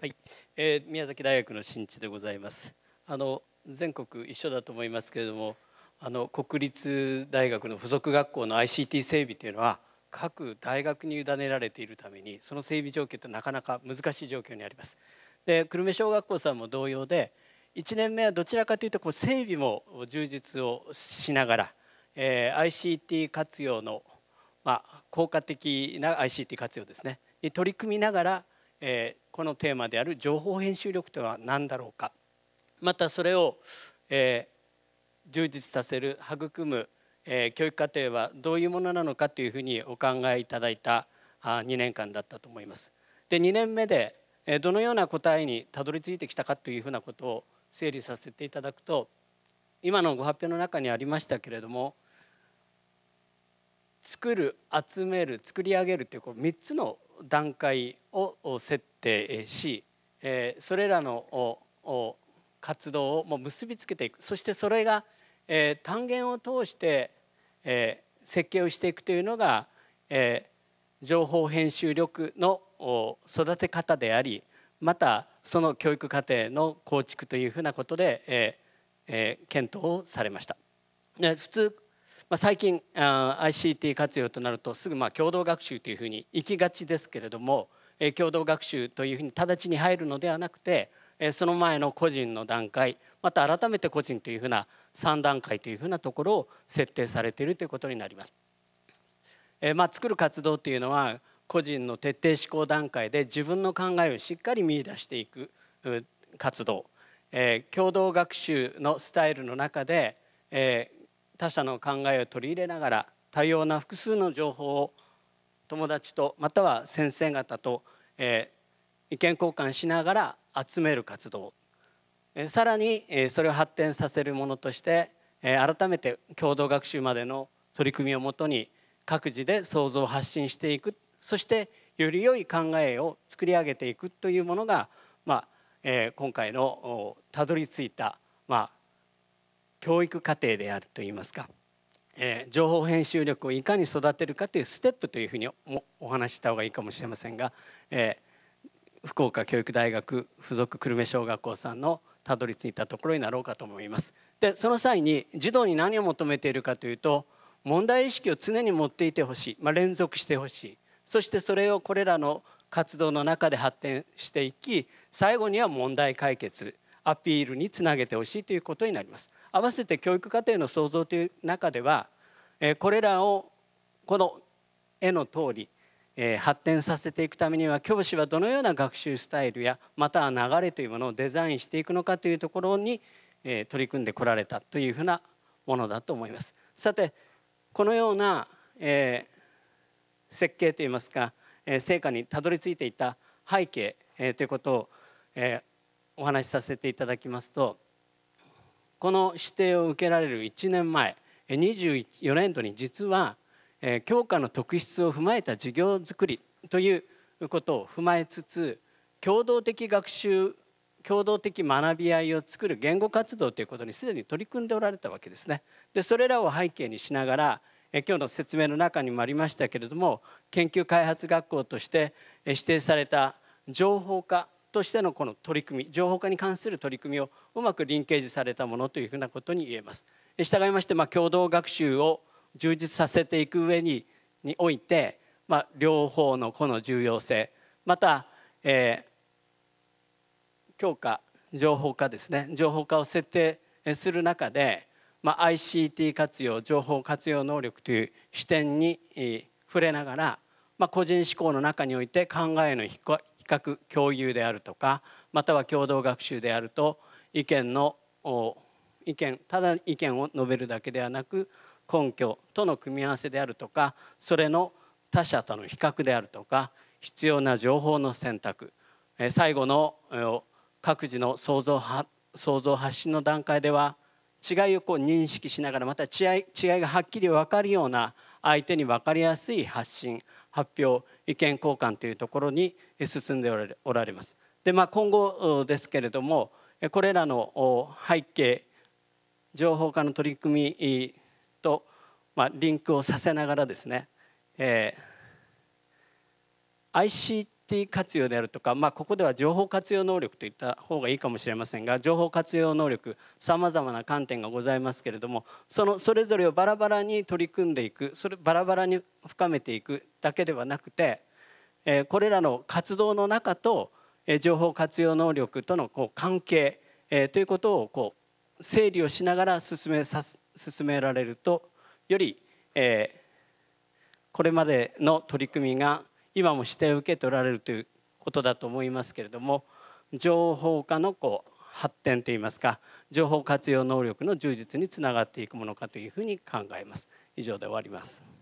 はい、えー、宮崎大学の新地でございます。あの全国一緒だと思いますけれども、あの国立大学の附属学校の ICT 整備というのは各大学に委ねられているためにその整備状況ってなかなか難しい状況にあります。で久留米小学校さんも同様で1年目はどちらかというとこう整備も充実をしながら、えー、ICT 活用の、まあ、効果的な ICT 活用ですねに取り組みながらえー、このテーマである情報編集力とは何だろうかまたそれを、えー、充実させる育む、えー、教育課程はどういうものなのかというふうにお考えいただいたあ2年間だったと思います。で2年目で、えー、どのような答えにたどり着いてきたかというふうなことを整理させていただくと今のご発表の中にありましたけれども作る集める作り上げるというこう3つの段階を設定しそれらの活動をもう結びつけていくそしてそれが単元を通して設計をしていくというのが情報編集力の育て方でありまたその教育課程の構築というふうなことで検討をされました。普通まあ、最近あ ICT 活用となるとすぐまあ共同学習というふうに行きがちですけれども、えー、共同学習というふうに直ちに入るのではなくて、えー、その前の個人の段階また改めて個人というふうな3段階というふうなところを設定されているということになります。えー、まあ作る活動というのは個人の徹底思考段階で自分の考えをしっかり見出していく活動、えー、共同学習のスタイルの中で、えー、他者の考えを取り入れながら多様な複数の情報を友達とまたは先生方と、えー、意見交換しながら集める活動、えー、さらに、えー、それを発展させるものとして、えー、改めて共同学習までの取り組みをもとに各自で想像を発信していくそしてより良い考えを作り上げていくというものが、まあえー、今回のたどり着いた、まあ、教育過程であるといいますか、えー、情報編集力をいかに育てるかというステップというふうにお話しした方がいいかもしれませんが、えー、福岡教育大学附属久留米小学校さんのたどり着いたところになろうかと思います。でその際に児童に何を求めているかというと問題意識を常に持っていてほしい、まあ、連続してほしいそしてそれをこれらの活動の中で発展していき最後には問題解決アピールにつなげてほしいということになります。合わせて教育課程の創造という中ではこれらをこの絵の通り発展させていくためには教師はどのような学習スタイルやまたは流れというものをデザインしていくのかというところに取り組んでこられたというふうなものだと思います。さてこのような、え設計といいますか、え成果にたどり着いていた背景、えということを、お話しさせていただきますとこの指定を受けられる1年前24年度に実は教科の特質を踏まえた授業づくりということを踏まえつつ共同的学習共同的学び合いを作る言語活動ということにすでに取り組んでおられたわけですね。でそれらを背景にしながら今日の説明の中にもありましたけれども研究開発学校として指定された情報化としてのこの取り組み情報化に関する取り組みをうまくリンケージされたものというふうなことに言えます。従いまして、まあ、共同学習を充実させていく上ににおいて、まあ、両方のこの重要性また、えー、強化情報化ですね情報化を設定する中で、まあ、ICT 活用情報活用能力という視点に触れながら、まあ、個人思考の中において考えの画共有であるとかまたは共同学習であると意見の意見ただ意見を述べるだけではなく根拠との組み合わせであるとかそれの他者との比較であるとか必要な情報の選択最後の各自の創造創造発信の段階では違いをこう認識しながらまた違い違いがはっきり分かるような相手に分かりやすい発信発表意見交換というところに進んでおられます。でまあ、今後ですけれどもこれらの背景情報化の取り組みと、まあ、リンクをさせながらですね、えー、IT 活用であるとか、まあ、ここでは情報活用能力といった方がいいかもしれませんが情報活用能力さまざまな観点がございますけれどもそのそれぞれをバラバラに取り組んでいくそれバラバラに深めていくだけではなくて、えこれらの活動の中と、え情報活用能力とのこう関係、えということをこう整理をしながら進めさ進められるとより、えこれまでの取り組みが今も指定を受けておられるということだと思いますけれども情報化のこう発展といいますか情報活用能力の充実につながっていくものかというふうに考えます。以上で終わります。